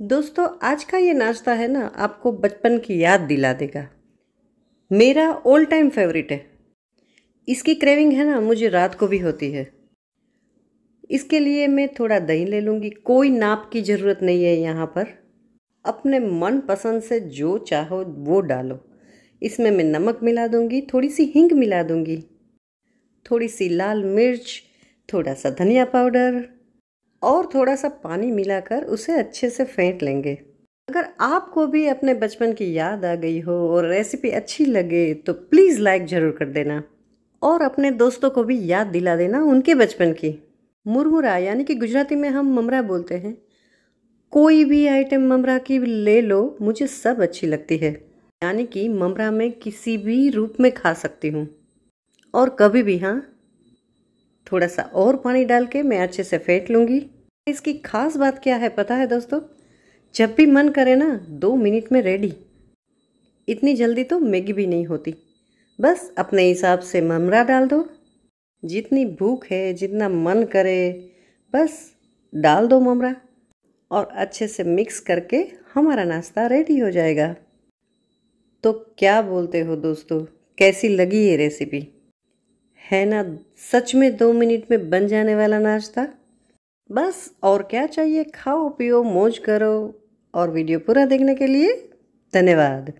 दोस्तों आज का ये नाश्ता है ना आपको बचपन की याद दिला देगा मेरा ऑल टाइम फेवरेट है इसकी क्रेविंग है ना मुझे रात को भी होती है इसके लिए मैं थोड़ा दही ले लूँगी कोई नाप की ज़रूरत नहीं है यहाँ पर अपने मन पसंद से जो चाहो वो डालो इसमें मैं नमक मिला दूँगी थोड़ी सी हींग मिला दूँगी थोड़ी सी लाल मिर्च थोड़ा सा धनिया पाउडर और थोड़ा सा पानी मिलाकर उसे अच्छे से फेंट लेंगे अगर आपको भी अपने बचपन की याद आ गई हो और रेसिपी अच्छी लगे तो प्लीज़ लाइक ज़रूर कर देना और अपने दोस्तों को भी याद दिला देना उनके बचपन की मुरमुरा यानी कि गुजराती में हम ममरा बोलते हैं कोई भी आइटम ममरा की ले लो मुझे सब अच्छी लगती है यानी कि ममरा में किसी भी रूप में खा सकती हूँ और कभी भी हाँ थोड़ा सा और पानी डाल के मैं अच्छे से फेंट लूँगी इसकी खास बात क्या है पता है दोस्तों जब भी मन करे ना दो मिनट में रेडी इतनी जल्दी तो मैगी भी नहीं होती बस अपने हिसाब से ममरा डाल दो जितनी भूख है जितना मन करे बस डाल दो ममरा और अच्छे से मिक्स करके हमारा नाश्ता रेडी हो जाएगा तो क्या बोलते हो दोस्तों कैसी लगी ये रेसिपी है ना सच में दो मिनट में बन जाने वाला नाश्ता बस और क्या चाहिए खाओ पियो मौज करो और वीडियो पूरा देखने के लिए धन्यवाद